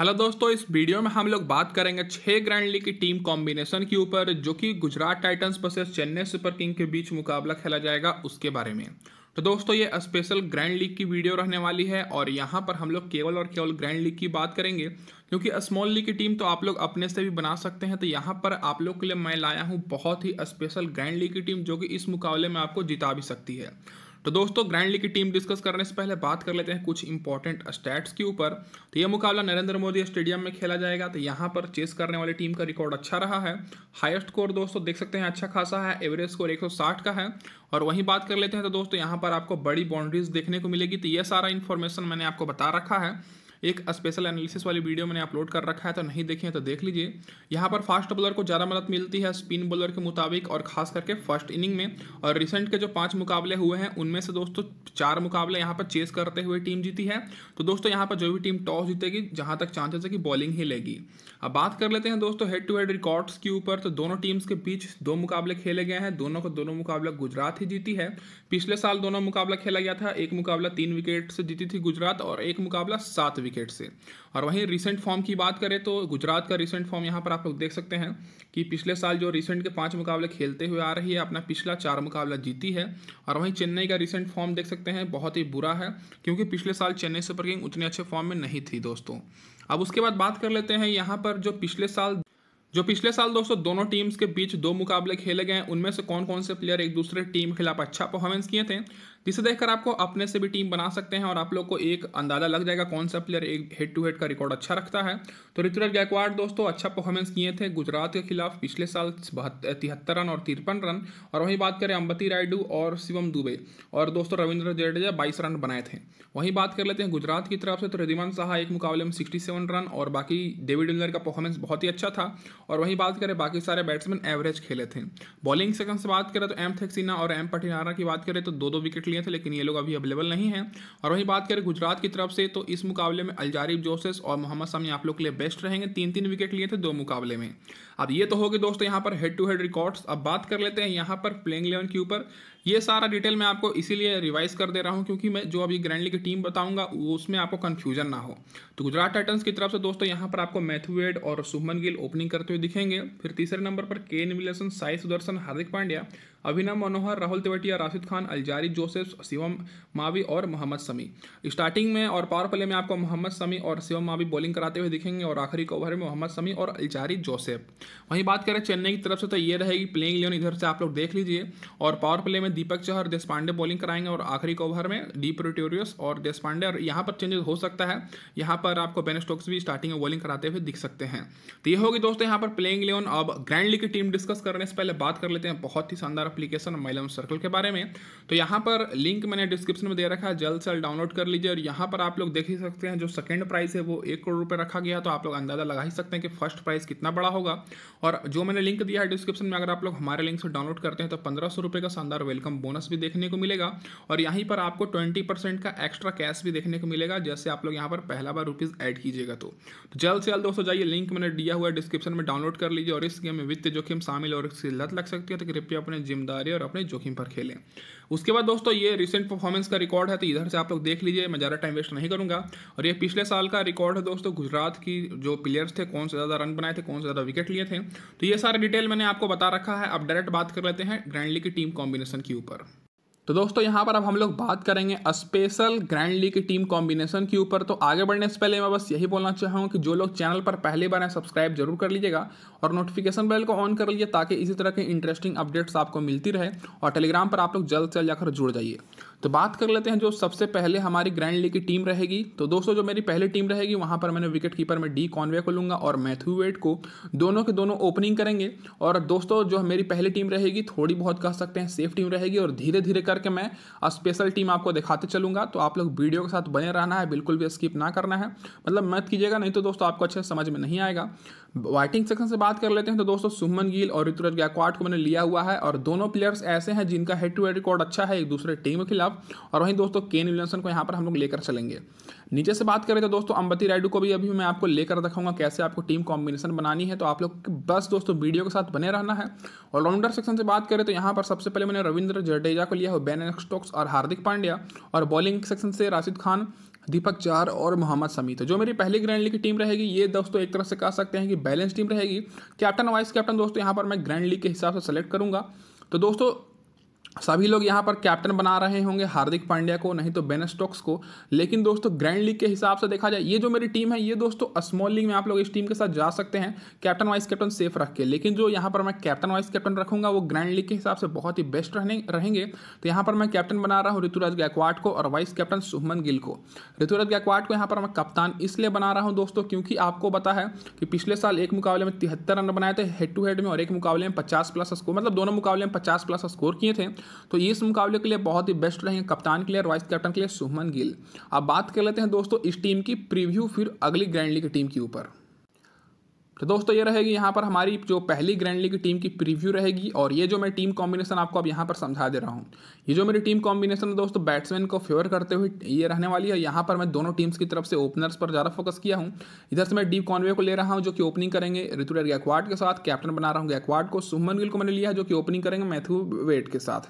hello दोस्तों इस video में हम लोग बात करेंगे छह ग्रैंड लीग की टीम कॉम्बिनेशन के ऊपर जो कि Gujarat Titans versus Chennai super king के बीच मुकाबला खेला जाएगा उसके बारे में तो दोस्तों ये स्पेशल ग्रैंड लीग की वीडियो रहने वाली है और यहाँ पर हम लोग केवल और केवल ग्रैंड लीग की बात करेंगे क्योंकि स्मॉल लीग की टीम तो आप लोग अपने से भी बना सकते हैं तो यहाँ पर आप लोग के लिए मैं लाया हूँ बहुत ही स्पेशल ग्रैंड लीग की टीम जो कि इस मुकाबले में आपको जिता भी सकती है तो दोस्तों ग्रैंड लीग की टीम डिस्कस करने से पहले बात कर लेते हैं कुछ इंपॉर्टेंट स्टैट्स के ऊपर तो ये मुकाबला नरेंद्र मोदी स्टेडियम में खेला जाएगा तो यहाँ पर चेस करने वाली टीम का रिकॉर्ड अच्छा रहा है हाईएस्ट स्कोर दोस्तों देख सकते हैं अच्छा खासा है एवरेज स्कोर 160 का है और वहीं बात कर लेते हैं तो दोस्तों यहाँ पर आपको बड़ी बाउंड्रीज देखने को मिलेगी तो ये सारा इन्फॉर्मेशन मैंने आपको बता रखा है एक स्पेशल एनालिसिस वाली वीडियो मैंने अपलोड कर रखा है तो नहीं देखें तो देख लीजिए यहाँ पर फास्ट बॉलर को ज़्यादा मदद मिलती है स्पिन बॉलर के मुताबिक और खास करके फर्स्ट इनिंग में और रिसेंट के जो पाँच मुकाबले हुए हैं उनमें से दोस्तों चार मुकाबले यहाँ पर चेस करते हुए टीम जीती है तो दोस्तों यहाँ पर जो भी टीम टॉस जीतेगी जहाँ तक चांसेस है कि बॉलिंग ही लेगी अब बात कर लेते हैं दोस्तों हेड टू हेड रिकॉर्ड्स के ऊपर तो दोनों टीम्स के बीच दो मुकाबले खेले गए हैं दोनों को दोनों मुकाबला गुजरात ही जीती है पिछले साल दोनों मुकाबला खेला गया था एक मुकाबला तीन विकेट से जीती थी गुजरात और एक मुकाबला सात विकेट विकेट से और वहीं रिसेंट फॉर्म की बात करें तो गुजरात का रिसेंट फॉर्म यहाँ पर आप लोग देख सकते हैं कि पिछले साल जो रिसेंट के पांच मुकाबले खेलते हुए आ रही है अपना पिछला चार मुकाबला जीती है और वहीं चेन्नई का रिसेंट फॉर्म देख सकते हैं बहुत ही बुरा है क्योंकि पिछले साल चेन्नई सुपर किंग उतने अच्छे फॉर्म में नहीं थी दोस्तों अब उसके बाद बात कर लेते हैं यहाँ पर जो पिछले साल जो पिछले साल दोस्तों दोनों टीम्स के बीच दो मुकाबले खेले गए उनमें से कौन कौन से प्लेयर एक दूसरे टीम के खिलाफ अच्छा परफॉर्मेंस किए थे जिसे देखकर आपको अपने से भी टीम बना सकते हैं और आप लोग को एक अंदाज़ा लग जाएगा कौन सा प्लेयर एक हेड टू हेड का रिकॉर्ड अच्छा रखता है तो ऋतुराज गायकवाड़ दोस्तों अच्छा परफॉर्मेंस किए थे गुजरात के खिलाफ पिछले साल तिहत्तर रन और तिरपन रन और वहीं बात करें अंबती रायडू और शिवम दुबे और दोस्तों रविंद्र जडेजा बाईस रन बनाए थे वहीं बात कर लेते हैं गुजरात की तरफ से तो रिधिमान शाह एक मुकाबले में सिक्सटी रन और बाकी डेविड विलनर का परफॉर्मेंस बहुत ही अच्छा था और वहीं बात करें बाकी सारे बैट्समैन एवरेज खेले थे बॉलिंग सेकंड से बात करें तो एम थेक्सिना और एम पटिनारा की बात करें तो दो दो विकेट लिए थे लेकिन ये लोग अभी अवेलेबल नहीं है और वहीं बात करें गुजरात की तरफ से तो इस मुकाबले में अलजारिफ जोसेस और मोहम्मद समी आप लोग के लिए बेस्ट रहेंगे तीन तीन विकेट लिए थे दो मुकाबले में अब ये तो होगी दोस्तों यहाँ पर हेड टू हेड रिकॉर्ड्स अब बात कर लेते हैं यहाँ पर प्लेइंग इलेवन के ऊपर ये सारा डिटेल मैं आपको इसीलिए रिवाइज कर दे रहा हूँ क्योंकि मैं जो अभी ग्रैंडली की टीम बताऊंगा उसमें आपको कन्फ्यूजन ना हो तो गुजरात टाइटन्स की तरफ से दोस्तों यहाँ पर आपको मैथुवेड और सुमन गिल ओपनिंग करते हुए दिखेंगे फिर तीसरे नंबर पर K Williamson Sai Sudharsan Hardik Pandya Abhinav Manohar Rahul Tewatia Rashid Khan Alzarri Joseph Shivam Mavi और मोहम्मद समी स्टार्टिंग में और पावर प्ले में आपको मोहम्मद समी और शिवम मावी बॉलिंग कराते हुए दिखेंगे और आखिरी ओवर में मोहम्मद समी और अलजारी जोसेफ वहीं बात करें चेन्नई की तरफ से तो ये रहेगी प्लेइंग इलेवन इधर से आप लोग देख लीजिए और पावर प्ले में में दीपक चहर देश पांडे बॉलिंग कराएंगे और आखिरी ओवर में डी प्रोटोरियस और देश पांडे और यहाँ पर चेंजेस हो सकता है यहाँ पर आपको बेन स्टोक्स भी स्टार्टिंग में बॉलिंग कराते हुए दिख सकते हैं तो ये होगी दोस्तों यहाँ पर प्लेइंग इलेवन अब ग्रैंड लीग की टीम डिस्कस करने से पहले बात कर लेते हैं बहुत ही शानदार अपलीकेशन मैलम सर्कल के बारे में तो यहाँ पर लिंक मैंने डिस्क्रिप्शन में दे रखा है जल्द से जल्द डाउनलोड कर लीजिए और यहाँ पर आप लोग देख ही सकते हैं जो सेकेंड प्राइस है वो एक करोड़ रुपये रखा गया तो आप लोग अंदाजा लगा ही सकते हैं कि फर्स्ट प्राइस कितना बड़ा होगा और जो मैंने लिंक दिया है डिस्क्रिप्शन में अगर आप लोग हमारे लिंक से डाउनलोड करते हैं तो पंद्रह सौ रुपये का शानदार वेल वेलकम बोनस भी देखने को मिलेगा और यहीं पर आपको ट्वेंटी परसेंट का एक्स्ट्रा कैश भी देखने को मिलेगा जैसे आप लोग यहाँ पर पहला बार रुपीज़ ऐड कीजिएगा तो।, तो जल्द से जल्द दोस्तों जाइए लिंक मैंने दिया हुआ है डिस्क्रिप्शन में डाउनलोड कर लीजिए और इस गेम में वित्तीय जोखिम शामिल और इसकी लत लग सकती है तो कृपया अपने जिम्मेदारी और अपने जोखिम पर खेलें उसके बाद दोस्तों ये रिसेंट परफॉर्मेंस का रिकॉर्ड है तो इधर से आप लोग देख लीजिए मैं ज़्यादा टाइम वेस्ट नहीं करूँगा और ये पिछले साल का रिकॉर्ड है दोस्तों गुजरात की जो प्लेयर्स थे कौन से ज़्यादा रन बनाए थे कौन से ज़्यादा विकेट लिए थे तो ये सारे डिटेल मैंने आपको बता रखा है अब डायरेक्ट बात कर लेते हैं ग्रैंडली की टीम कॉम्बिनेशन के ऊपर तो दोस्तों यहाँ पर अब हम लोग बात करेंगे स्पेशल ग्रैंड लीग की टीम कॉम्बिनेशन के ऊपर तो आगे बढ़ने से पहले मैं बस यही बोलना चाहूँ कि जो लोग चैनल पर पहली बार हैं सब्सक्राइब जरूर कर लीजिएगा और नोटिफिकेशन बेल को ऑन कर लीजिए ताकि इसी तरह के इंटरेस्टिंग अपडेट्स आपको मिलती रहे और टेलीग्राम पर आप लोग जल्द से जल्द जाकर जुड़ जाइए तो बात कर लेते हैं जो सबसे पहले हमारी ग्रैंड लीग की टीम रहेगी तो दोस्तों जो मेरी पहली टीम रहेगी वहाँ पर मैंने विकेट कीपर में डी कॉन्वे को लूँगा और मैथ्यू वेट को दोनों के दोनों ओपनिंग करेंगे और दोस्तों जो मेरी पहली टीम रहेगी थोड़ी बहुत कह सकते हैं सेफ टीम रहेगी और धीरे धीरे करके मैं स्पेशल टीम आपको दिखाते चलूँगा तो आप लोग वीडियो के साथ बने रहना है बिल्कुल भी स्किप ना करना है मतलब मत कीजिएगा नहीं तो दोस्तों आपको अच्छे समझ में नहीं आएगा वाइटिंग सेक्शन से बात कर लेते हैं तो दोस्तों सुमन गिल और ऋतुराज गायकवाड को मैंने लिया हुआ है और दोनों प्लेयर्स ऐसे हैं जिनका हेड टू हेड रिकॉर्ड अच्छा है एक दूसरे टीम के खिलाफ खिलाफ और वहीं दोस्तों केन विलियमसन को यहाँ पर हम लोग लेकर चलेंगे नीचे से बात करें तो दोस्तों अंबती रायडू को भी अभी मैं आपको लेकर दिखाऊंगा कैसे आपको टीम कॉम्बिनेशन बनानी है तो आप लोग बस दोस्तों वीडियो के साथ बने रहना है ऑलराउंडर सेक्शन से बात करें तो यहाँ पर सबसे पहले मैंने रविंद्र जडेजा को लिया है बैन स्टोक्स और हार्दिक पांड्या और बॉलिंग सेक्शन से राशिद खान दीपक चार और मोहम्मद समी तो जो मेरी पहली ग्रैंड लीग की टीम रहेगी ये दोस्तों एक तरह से कह सकते हैं कि बैलेंस टीम रहेगी कैप्टन वाइस कैप्टन दोस्तों यहाँ पर मैं ग्रैंड लीग के हिसाब से सेलेक्ट करूँगा तो दोस्तों सभी लोग यहाँ पर कैप्टन बना रहे होंगे हार्दिक पांड्या को नहीं तो बेन स्टोक्स को लेकिन दोस्तों ग्रैंड लीग के हिसाब से देखा जाए ये जो मेरी टीम है ये दोस्तों स्मॉल लीग में आप लोग इस टीम के साथ जा सकते हैं कैप्टन वाइस कैप्टन सेफ रख के लेकिन जो यहाँ पर मैं कैप्टन वाइस कैप्टन रखूंगा वो ग्रैंड लीग के हिसाब से बहुत ही बेस्ट रहने रहेंगे तो यहाँ पर मैं कैप्टन बना रहा हूँ ऋतुराज गायकवाड को और वाइस कैप्टन सुमन गिल को ऋतुराज गायकवाड को यहाँ पर मैं कप्तान इसलिए बना रहा हूँ दोस्तों क्योंकि आपको पता है कि पिछले साल एक मुकाबले में तिहत्तर रन बनाए थे हेड टू हेड में और एक मुकाबले में पचास प्लस स्कोर मतलब दोनों मुकाबले में पचास प्लस स्कोर किए थे तो इस मुकाबले के लिए बहुत ही बेस्ट रहेंगे कप्तान के लिए वाइस कैप्टन के लिए सुमन गिल अब बात कर लेते हैं दोस्तों इस टीम की प्रीव्यू फिर अगली ग्रैंड लीग टीम के ऊपर तो दोस्तों ये रहेगी यहाँ पर हमारी जो पहली ग्रैंड लीग टीम की प्रीव्यू रहेगी और ये जो मैं टीम कॉम्बिनेशन आपको अब यहाँ पर समझा दे रहा हूँ ये जो मेरी टीम कॉम्बिनेशन है दोस्तों बैट्समैन को फेवर करते हुए ये रहने वाली है यहाँ पर मैं दोनों टीम्स की तरफ से ओपनर्स पर ज़्यादा फोकस किया हूँ इधर से मैं डीप कॉन्वे को ले रहा हूँ जो कि ओपनिंग करेंगे ऋतुराज गायकवाड के साथ कैप्टन बना रहा हूँ गायकवाड को सुमन गिल को मैंने लिया है जो कि ओपनिंग करेंगे मैथ्यू वेट के साथ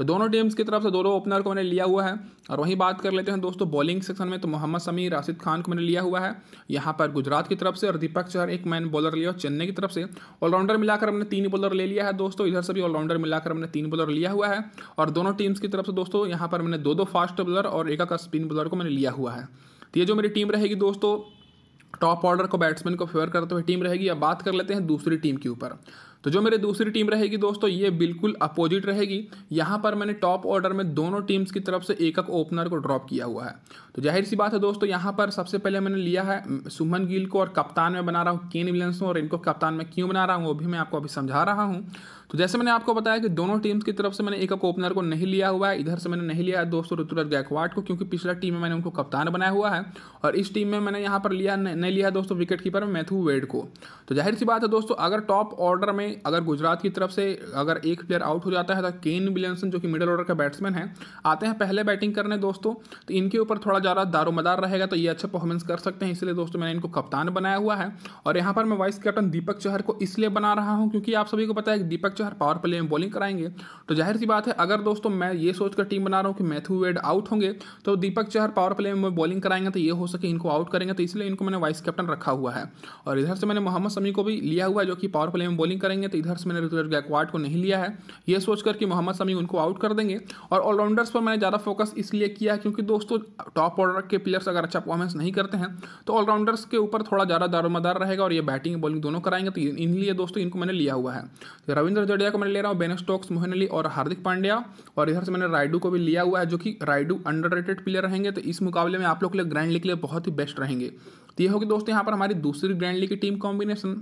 तो दोनों टीम्स की तरफ से दोनों ओपनर को मैंने लिया हुआ है और वहीं बात कर लेते हैं दोस्तों बॉलिंग सेक्शन में तो मोहम्मद समी राशिद खान को मैंने लिया हुआ है यहाँ पर गुजरात की तरफ से और दीपक चहर एक मैन बॉलर लिया और चेन्नई की तरफ से ऑलराउंडर मिलाकर हमने तीन बॉलर ले लिया है दोस्तों इधर से भी ऑलराउंडर मिलाकर हमने तीन बॉलर लिया हुआ है और दोनों टीम्स की तरफ से दोस्तों यहाँ पर मैंने दो दो फास्ट बॉलर और एक एक स्पिन बॉलर को मैंने लिया हुआ है तो ये जो मेरी टीम रहेगी दोस्तों टॉप ऑर्डर को बैट्समैन को फेवर करते हुए टीम रहेगी अब बात कर लेते हैं दूसरी टीम के ऊपर तो जो मेरी दूसरी टीम रहेगी दोस्तों ये बिल्कुल अपोजिट रहेगी यहाँ पर मैंने टॉप ऑर्डर में दोनों टीम्स की तरफ से एक एक ओपनर को ड्रॉप किया हुआ है तो जाहिर सी बात है दोस्तों यहाँ पर सबसे पहले मैंने लिया है सुमन गिल को और कप्तान में बना रहा हूँ केन विलियंस और इनको कप्तान में क्यों बना रहा हूँ वो भी मैं आपको अभी समझा रहा हूँ तो जैसे मैंने आपको बताया कि दोनों टीम्स की तरफ से मैंने एक एक ओपनर को नहीं लिया हुआ है इधर से मैंने नहीं लिया है दोस्तों ऋतुराज गायकवाड़ को क्योंकि पिछला टीम में मैंने उनको कप्तान बनाया हुआ है और इस टीम में मैंने यहाँ पर लिया नहीं लिया दोस्तों विकेट कीपर मैथ्यू वेड को तो जाहिर सी बात है दोस्तों अगर टॉप ऑर्डर में अगर गुजरात की तरफ से अगर एक प्लेयर आउट हो जाता है तो केन विलियमसन जो कि मिडिल ऑर्डर का बैट्समैन है आते हैं पहले बैटिंग करने दोस्तों तो इनके ऊपर थोड़ा ज़्यादा दारोमदार रहेगा तो ये अच्छा परफॉर्मेंस कर सकते हैं इसलिए दोस्तों मैंने इनको कप्तान बनाया हुआ है और यहाँ पर मैं वाइस कैप्टन दीपक चहर को इसलिए बना रहा हूँ क्योंकि आप सभी को पता है दीपक जो है पावर प्ले में बॉलिंग कराएंगे तो जाहिर सी बात है अगर दोस्तों मैं ये सोचकर टीम बना रहा हूँ कि मैथ्यू वेड आउट होंगे तो दीपक चहर पावर प्ले में बॉलिंग कराएंगे तो ये हो सके इनको आउट करेंगे तो इसलिए इनको मैंने वाइस कैप्टन रखा हुआ है और इधर से मैंने मोहम्मद समी को भी लिया हुआ है जो कि पावर प्ले में बॉलिंग करेंगे तो इधर से मैंने ऋतुराज गायकवाड को नहीं लिया है ये सोचकर कि मोहम्मद समी उनको आउट कर देंगे और ऑलराउंडर्स पर मैंने ज़्यादा फोकस इसलिए किया है क्योंकि दोस्तों टॉप ऑर्डर के प्लेयर्स अगर अच्छा परफॉर्मेंस नहीं करते हैं तो ऑलराउंडर्स के ऊपर थोड़ा ज़्यादा दारोमदार रहेगा और ये बैटिंग बॉलिंग दोनों कराएंगे तो इन लिए दोस्तों इनको मैंने लिया हुआ है रविंद्र जडेजा को मैंने ले रहा हूँ बेन स्टॉक्स मोहन अली और हार्दिक पांड्या और इधर से मैंने राइडू को भी लिया हुआ है जो कि राइडू अंडर प्लेयर रहेंगे तो इस मुकाबले में आप लोग के लिए ग्रैंड लीग के लिए बहुत ही बेस्ट रहेंगे तो ये होगी दोस्तों यहाँ पर हमारी दूसरी ग्रैंड लीग की टीम कॉम्बिनेशन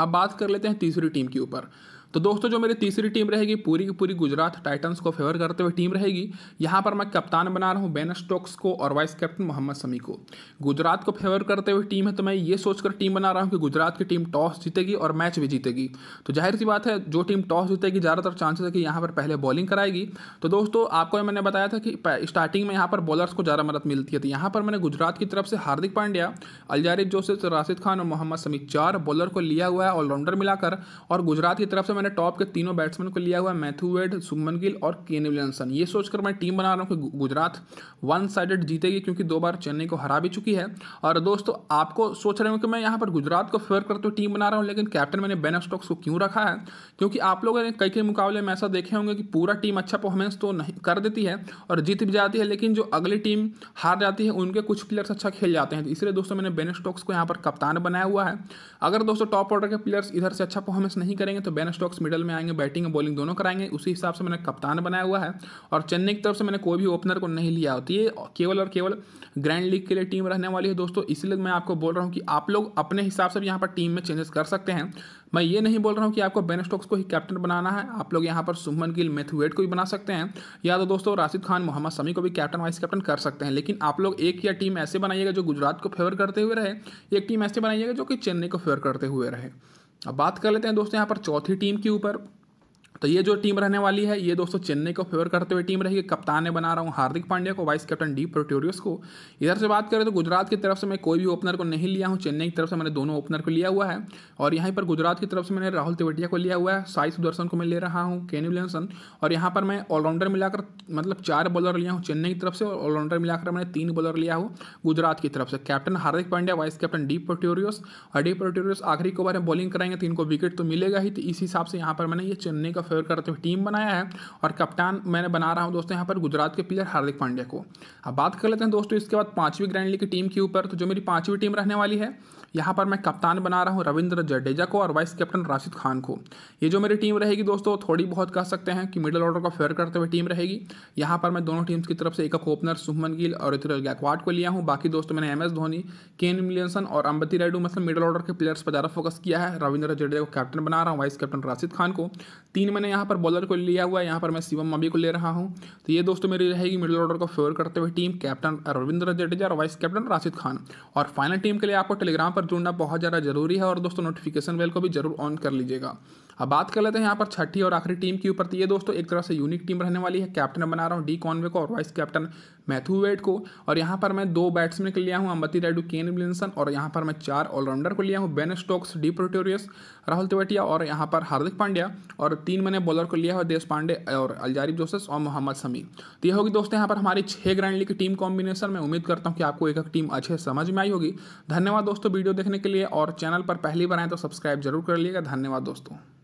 अब बात कर लेते हैं तीसरी टीम के ऊपर तो दोस्तों जो मेरी तीसरी टीम रहेगी पूरी की पूरी गुजरात टाइटंस को फेवर करते हुए टीम रहेगी यहाँ पर मैं कप्तान बना रहा हूँ बेन स्टोक्स को और वाइस कैप्टन मोहम्मद समी को गुजरात को फेवर करते हुए टीम है तो मैं ये सोचकर टीम बना रहा हूँ कि गुजरात की टीम टॉस जीतेगी और मैच भी जीतेगी तो जाहिर सी बात है जो टीम टॉस जीतेगी ज़्यादातर चांसेस है कि यहाँ पर पहले बॉलिंग कराएगी तो दोस्तों आपको मैंने बताया था कि स्टार्टिंग में यहाँ पर बॉलर्स को ज़्यादा मदद मिलती है तो यहाँ पर मैंने गुजरात की तरफ से हार्दिक पांड्या अलजारिफ जोसेफ राशिद खान और मोहम्मद समी चार बॉलर को लिया हुआ है ऑलराउंडर मिलाकर और गुजरात की तरफ से मैंने टॉप के तीनों बैट्समैन को लिया हुआ है मैथ्यू वेड सुमन गिल और केन विलियमसन ये सोचकर मैं टीम बना रहा हूँ कि गुजरात वन साइडेड जीतेगी क्योंकि दो बार चेन्नई को हरा भी चुकी है और दोस्तों आपको सोच रहे हो कि मैं यहाँ पर गुजरात को फेवर करते हुए टीम बना रहा हूँ लेकिन कैप्टन मैंने बेन स्टॉक्स को क्यों रखा है क्योंकि आप लोगों ने कई कई मुकाबले में ऐसा देखे होंगे कि पूरा टीम अच्छा परफॉर्मेंस तो नहीं कर देती है और जीत भी जाती है लेकिन जो अगली टीम हार जाती है उनके कुछ प्लेयर्स अच्छा खेल जाते हैं तो इसलिए दोस्तों मैंने बेन स्टॉक्स को यहाँ पर कप्तान बनाया हुआ है अगर दोस्तों टॉप ऑर्डर के प्लेयर्स इधर से अच्छा परफॉर्मेंस नहीं करेंगे तो बेन स्टॉक्स स्टोक्स मिडल में आएंगे बैटिंग और बॉलिंग दोनों कराएंगे उसी हिसाब से मैंने कप्तान बनाया हुआ है और चेन्नई की तरफ से मैंने कोई भी ओपनर को नहीं लिया होती तो है केवल और केवल ग्रैंड लीग के लिए टीम रहने वाली है दोस्तों इसलिए मैं आपको बोल रहा हूँ कि आप लोग अपने हिसाब से भी यहाँ पर टीम में चेंजेस कर सकते हैं मैं ये नहीं बोल रहा हूँ कि आपको बेन स्टोक्स को ही कैप्टन बनाना है आप लोग यहाँ पर सुमन गिल मेथुवेट को भी बना सकते हैं या तो दोस्तों राशिद खान मोहम्मद समी को भी कैप्टन वाइस कैप्टन कर सकते हैं लेकिन आप लोग एक या टीम ऐसे बनाइएगा जो गुजरात को फेवर करते हुए रहे एक टीम ऐसे बनाइएगा जो कि चेन्नई को फेवर करते हुए रहे अब बात कर लेते हैं दोस्तों यहाँ पर चौथी टीम के ऊपर तो ये जो टीम रहने वाली है ये दोस्तों चेन्नई को फेवर करते हुए टीम रहेगी कप्तान ने बना रहा हूँ हार्दिक पांड्या को वाइस कैप्टन डी प्रोटोरियस को इधर से बात करें तो गुजरात की तरफ से मैं कोई भी ओपनर को नहीं लिया हूँ चेन्नई की तरफ से मैंने दोनों ओपनर को लिया हुआ है और यहीं पर गुजरात की तरफ से मैंने राहुल तिवटिया को लिया हुआ है साई सुदर्शन को मैं ले रहा हूँ केन विलियमसन और यहाँ पर मैं ऑलराउंडर मिलाकर मतलब चार बॉलर लिया हूँ चेन्नई की तरफ से और ऑलराउंडर मिलाकर मैंने तीन बॉलर लिया हूँ गुजरात की तरफ से captain Hardik Pandya vice captain D Pretorius और डी प्रोटोरियस आखिरी को में बॉलिंग कराएंगे तो इनको विकेट तो मिलेगा ही तो इस हिसाब से यहाँ पर मैंने ये चेन्नई का फेवर करते हुए टीम बनाया है और कप्तान मैंने बना रहा हूँ दोस्तों यहाँ पर गुजरात के प्लेयर हार्दिक पांड्या को अब बात कर लेते हैं दोस्तों इसके बाद पाँचवीं ग्रैंड लीग की टीम के ऊपर तो जो मेरी पाँचवीं टीम रहने वाली है यहाँ पर मैं कप्तान बना रहा हूँ रविंद्र जडेजा को और वाइस कैप्टन राशिद खान को ये जो मेरी टीम रहेगी दोस्तों थोड़ी बहुत कह सकते हैं कि मिडिल ऑर्डर का फेयर करते हुए टीम रहेगी यहाँ पर मैं दोनों टीम्स की तरफ से एक ओपनर सुमन गिल और इतर गैकवाड को लिया हूँ बाकी दोस्तों मैंने M S Dhoni Kane Williamson और अंबती रायडू मतलब मिडिल ऑर्डर के प्लेयर्स पर ज़्यादा फोकस किया है रविंद्र जडेजा को कैप्टन बना रहा हूँ वाइस कैप्टन राशिद खान को तीन मैंने यहाँ पर बॉलर को लिया हुआ है यहाँ पर मैं शिवम मबी को ले रहा हूँ तो ये दोस्तों मेरी रहेगी मिडिल ऑर्डर को फेवर करते हुए टीम कैप्टन रविंद्र जडेजा और वाइस कैप्टन राशिद खान और फाइनल टीम के लिए आपको टेलीग्राम पर पर जुड़ना बहुत ज़्यादा ज़रूरी है और दोस्तों नोटिफिकेशन बेल को भी जरूर ऑन कर लीजिएगा अब बात कर लेते हैं यहाँ पर छठी और आखिरी टीम के ऊपर तो ये दोस्तों एक तरह से यूनिक टीम रहने वाली है कैप्टन बना रहा हूँ डी कॉनवे को और वाइस कैप्टन मैथ्यू वेट को और यहाँ पर मैं दो बैट्समैन के लिया हूँ अम्बती रेडू केन विलियनसन और यहाँ पर मैं चार ऑलराउंडर को लिया हूँ Ben Stokes D Pretorius Rahul Tewatia और यहाँ पर हार्दिक पांड्या और तीन मैंने बॉलर को लिया है देश पांडे और अलजारी जोसेस और मोहम्मद समी तो ये होगी दोस्तों यहाँ पर हमारी छः ग्रैंड लीग की टीम कॉम्बिनेशन मैं उम्मीद करता हूँ कि आपको एक एक टीम अच्छे समझ में आई होगी धन्यवाद दोस्तों वीडियो देखने के लिए और चैनल पर पहली बार आए तो सब्सक्राइब जरूर कर लिएगा धन्यवाद दोस्तों